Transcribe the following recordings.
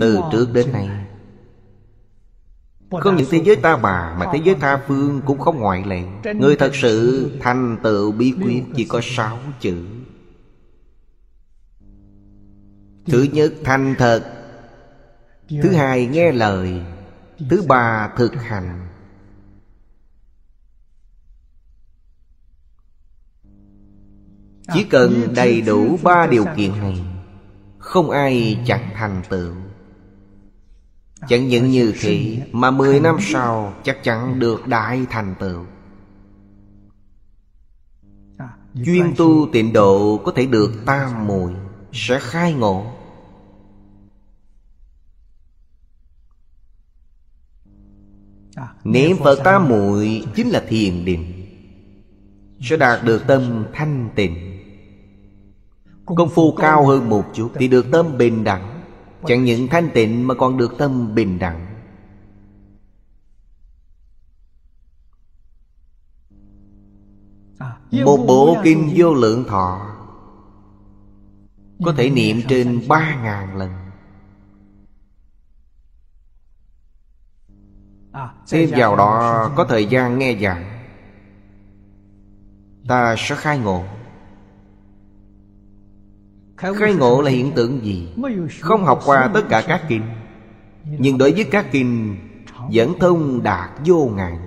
Từ trước đến nay Không những thế giới ta bà Mà thế giới tha phương cũng không ngoại lệ Người thật sự thành tựu bí quyết Chỉ có sáu chữ Thứ nhất thành thật Thứ hai nghe lời Thứ ba thực hành Chỉ à, cần đầy đủ ba điều kiện này Không ai chẳng thành tựu Chẳng những như thị Mà mười năm sau chắc chắn được đại thành tựu Chuyên tu tịnh độ có thể được tam mùi Sẽ khai ngộ Niệm Phật tam muội chính là thiền định Sẽ đạt được tâm thanh tịnh Công phu cao hơn một chút Thì được tâm bình đẳng Chẳng những thanh tịnh mà còn được tâm bình đẳng Một bộ kinh vô lượng thọ Có thể niệm trên ba ngàn lần thêm vào đó có thời gian nghe giảng Ta sẽ khai ngộ Khai ngộ là hiện tượng gì Không học qua tất cả các kinh Nhưng đối với các kinh Dẫn thông đạt vô ngại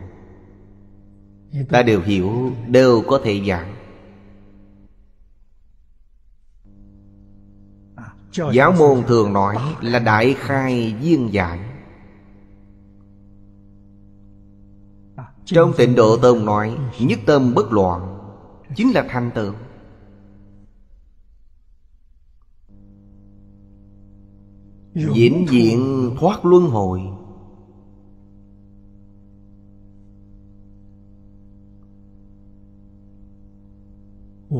Ta đều hiểu Đều có thể giảng Giáo môn thường nói là đại khai viên giải Trong tịnh độ tông nói Nhất tâm bất loạn Chính là thành tựu Diễn diện thoát luân hồi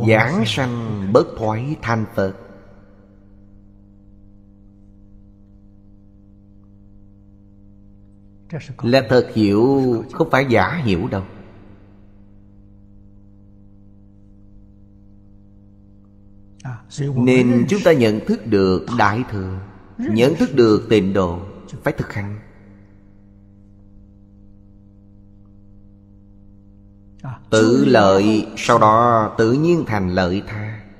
Giảng sanh bất thoái thanh Phật Là thật hiểu Không phải giả hiểu đâu à, Nên chúng ta nhận thức được Đại Thừa Nhận thức được tịnh độ Phải thực hành Tự lợi Sau đó tự nhiên thành lợi tha